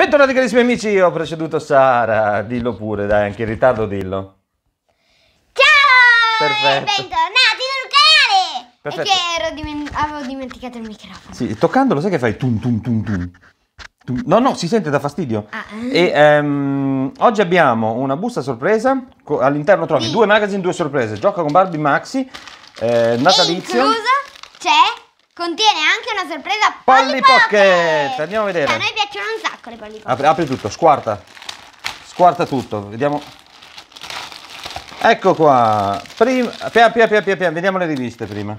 Bentornati carissimi amici, io ho preceduto Sara, dillo pure dai, anche in ritardo dillo. Ciao! Perfetto. Bentornati nel canale! Perfetto. Perché diment avevo dimenticato il microfono. Sì, toccandolo sai che fai tum tum tum tum. No, no, si sente da fastidio. Ah, ah. E ehm, oggi abbiamo una busta sorpresa, all'interno trovi sì. due magazine, due sorprese, gioca con Barbie Maxi, eh, natalizio. E inclusa c'è, contiene anche una sorpresa Polly, Pocket. Pocket. Andiamo a vedere. Cioè, Attacca le palline. Apri, apri tutto, squarta. Squarta tutto, vediamo. Ecco qua. Prima, pia, pia, pia, pian, vediamo le riviste prima.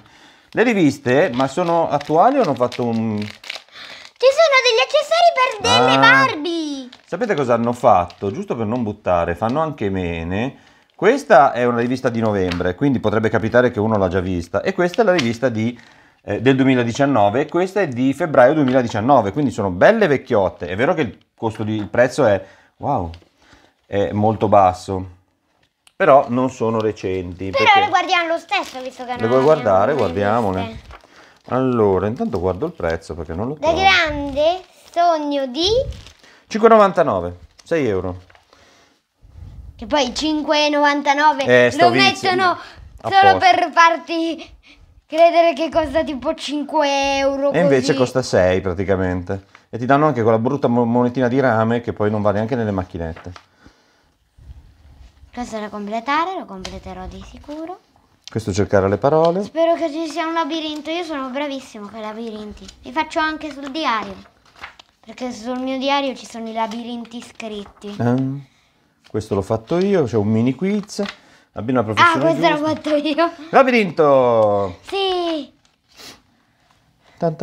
Le riviste, ma sono attuali o hanno fatto un... Ci sono degli accessori per delle ah. Barbie! Sapete cosa hanno fatto? Giusto per non buttare, fanno anche bene. Questa è una rivista di novembre, quindi potrebbe capitare che uno l'ha già vista. E questa è la rivista di eh, del 2019 e questa è di febbraio 2019, quindi sono belle vecchiotte. È vero che il, costo di, il prezzo è, wow, è molto basso, però non sono recenti. Però le guardiamo lo stesso, visto che le non vuoi guardare? Guardiamole. Allora, intanto guardo il prezzo perché non lo da trovo. Da grande sogno di 5,99, 6 euro. Che poi 5,99 eh, lo mettono solo per farti credere che costa tipo 5 euro. E invece costa 6 praticamente. E ti danno anche quella brutta monetina di rame che poi non va neanche nelle macchinette. Questo da completare, lo completerò di sicuro. Questo cercare le parole. Spero che ci sia un labirinto, io sono bravissimo con i labirinti. Li faccio anche sul diario. Perché sul mio diario ci sono i labirinti scritti. Ah, questo l'ho fatto io, c'è un mini quiz. Abbiamo Bambino professione Ah, questo l'ho fatto io. Labirinto! Sì! Ma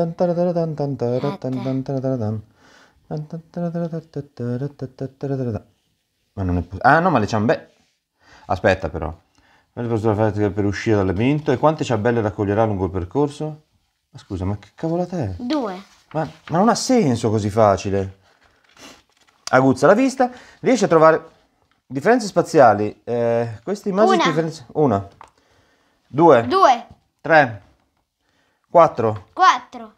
non è possibile. Ah no, ma le ciambelle. Aspetta però. Per uscire dal labirinto. E quante ciambelle raccoglierà lungo il percorso? Ma scusa, ma che cavolata è? Due. Ma, ma non ha senso così facile. Aguzza la vista, riesce a trovare... Differenze spaziali. Eh, queste immagini... Una. Differenze... Una. Due. Due. Tre. Quattro. Quattro.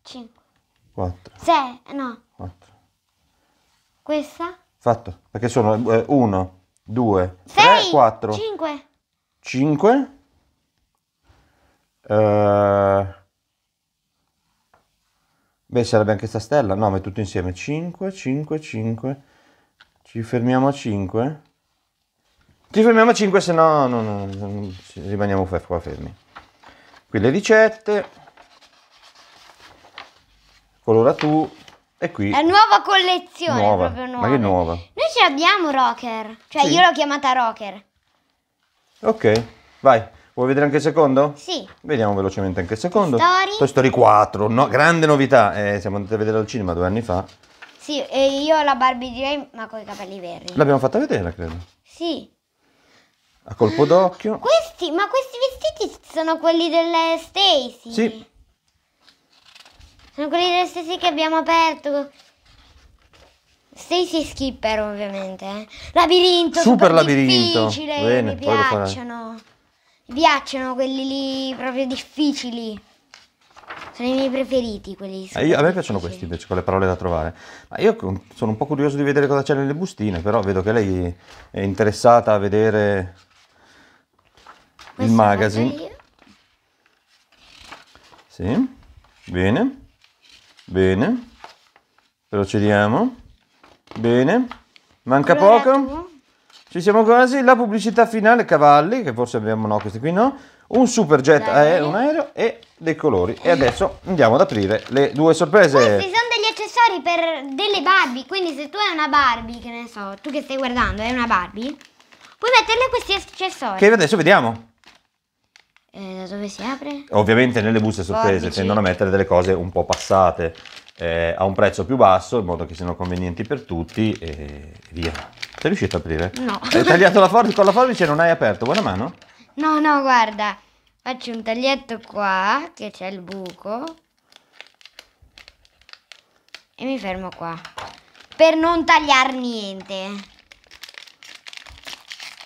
Cinque. Quattro. Sei. No. Quattro. Questa? Fatto. Perché sono eh, uno, due, Sei. tre, quattro. Cinque. Cinque. Eh... Beh, sarebbe anche questa stella. No, ma è tutto insieme. 5, 5, 5. Ci fermiamo a 5? Ci fermiamo a 5, se no, no, no, no rimaniamo qua fermi. Qui le ricette, colora tu e qui... La nuova collezione, nuova. proprio nuova. Ma che nuova? Noi ce l'abbiamo Rocker, cioè sì. io l'ho chiamata Rocker. Ok, vai. Vuoi vedere anche il secondo? Sì. Vediamo velocemente anche il secondo. Story. Toy Story 4, no, grande novità. Eh, siamo andati a vedere al cinema due anni fa. Sì, e io la Barbie di lei, ma con i capelli verdi. L'abbiamo fatta vedere, credo. Sì. A colpo mm. d'occhio. Questi, ma questi vestiti sono quelli delle Stacy. Sì. Sono quelli delle Stacy che abbiamo aperto. Stacy Skipper, ovviamente. Eh. Labirinto. Super, super labirinto. Difficile, Bene, mi piacciono. Mi piacciono quelli lì proprio difficili. Sono i miei preferiti quelli eh, io, A me piacciono questi invece, con le parole da trovare. Ma io sono un po' curioso di vedere cosa c'è nelle bustine, però vedo che lei è interessata a vedere Questo il magazine. Sì, bene, bene, procediamo, bene, manca poco, ci siamo quasi, la pubblicità finale, cavalli, che forse abbiamo no, questi qui no, un superjet aereo, un aereo e dei colori. E adesso andiamo ad aprire le due sorprese. Questi sono degli accessori per delle Barbie, quindi se tu hai una Barbie, che ne so, tu che stai guardando, hai una Barbie, puoi metterle questi accessori. Che adesso vediamo. Eh, dove si apre? Ovviamente nelle buste sorprese Forbici. tendono a mettere delle cose un po' passate eh, a un prezzo più basso in modo che siano convenienti per tutti e via. Sei riuscito ad aprire? No. Hai tagliato la forbice con la forbice e non hai aperto, buona mano? No, no, guarda. Faccio un taglietto qua, che c'è il buco. E mi fermo qua. Per non tagliare niente.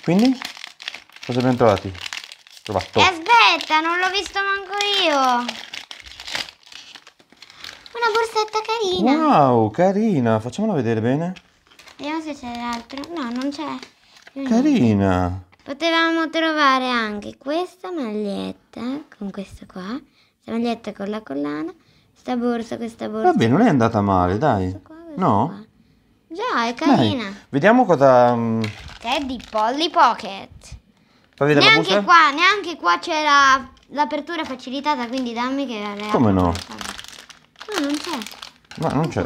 Quindi? Cosa abbiamo trovati? Trovato. E aspetta, non l'ho visto manco io. Una borsetta carina. Wow, carina. Facciamola vedere bene. Vediamo se c'è l'altro. No, non c'è. Carina potevamo trovare anche questa maglietta con questa qua, questa maglietta con la collana, questa borsa, questa borsa. Vabbè, non è andata male, dai. qua, no? Qua. Già, è carina. Dai, vediamo cosa... Teddy mm, Polly Pocket. Fammi vedere neanche la busta? qua, neanche qua c'è l'apertura facilitata, quindi dammi che... Come no? no, non c'è. Ma non c'è.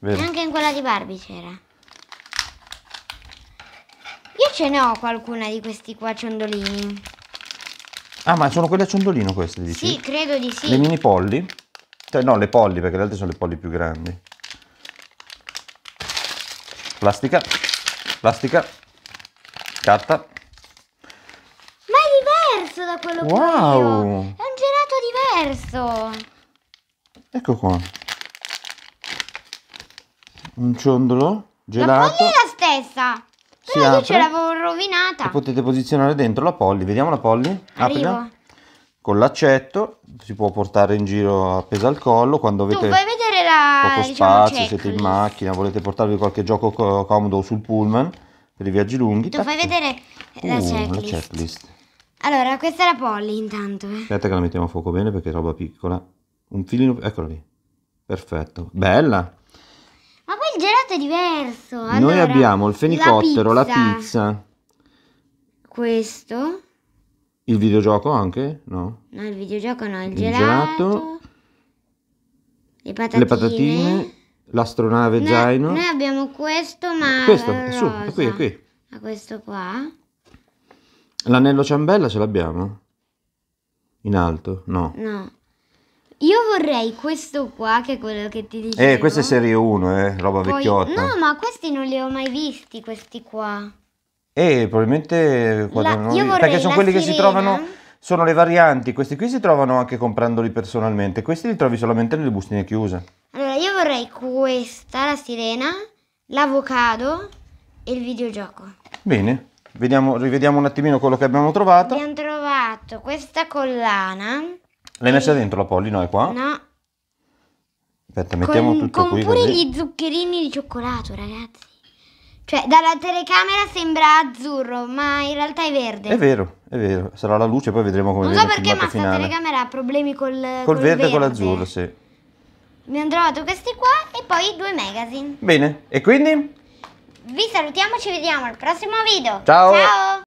Neanche in quella di Barbie c'era. Io ce ne ho qualcuna di questi qua ciondolini. Ah, ma sono quelle a ciondolino queste, dici? Sì, credo di sì. Le mini polli? Cioè, no, le polli, perché le altre sono le polli più grandi. Plastica, plastica, carta. Ma è diverso da quello wow. che ho Wow! È un gelato diverso. Ecco qua. Un ciondolo gelato. Ma foglia è la stessa. Si no, io ce l'avevo rovinata. E potete posizionare dentro la polli. Vediamo la polli. Aprila. Con l'accetto si può portare in giro appesa al collo quando avete tu vedere la, poco diciamo, spazio, siete in macchina, volete portarvi qualche gioco comodo sul pullman per i viaggi lunghi. Tu tac. fai vedere la, uh, checklist. la checklist. Allora, questa è la Polly intanto. Eh. Aspetta che la mettiamo a fuoco bene perché è roba piccola. Un filino, eccola lì. Perfetto. Bella piatto è diverso. Allora, Noi abbiamo il fenicottero, la pizza. la pizza. Questo. Il videogioco anche? No. No, il videogioco no, il, il gelato, gelato. Le patatine. Le patatine l'astronave noi, zaino. Noi abbiamo questo, ma Questo, rosa. su, è qui, è qui. A questo qua. L'anello ciambella ce l'abbiamo? In alto? No. No. Io vorrei questo qua, che è quello che ti eh, dicevo. Eh, questa è serie 1, eh, roba Poi... vecchiotta. No, ma questi non li ho mai visti, questi qua. Eh, probabilmente la... li... Perché sono quelli sirena. che si trovano, sono le varianti. Questi qui si trovano anche comprandoli personalmente. Questi li trovi solamente nelle bustine chiuse. Allora, io vorrei questa, la sirena, l'avocado e il videogioco. Bene. Vediamo, rivediamo un attimino quello che abbiamo trovato. Abbiamo trovato questa collana L'hai messa dentro la Polly noi qua? No. Aspetta, mettiamo con, tutto con qui. Con pure così. gli zuccherini di cioccolato, ragazzi. Cioè, dalla telecamera sembra azzurro, ma in realtà è verde. È vero, è vero. Sarà la luce, poi vedremo come viene Non so perché, ma finale. telecamera ha problemi col, col, col verde e con l'azzurro, sì. Abbiamo trovato questi qua e poi due magazine. Bene, e quindi? Vi salutiamo, ci vediamo al prossimo video. Ciao! Ciao!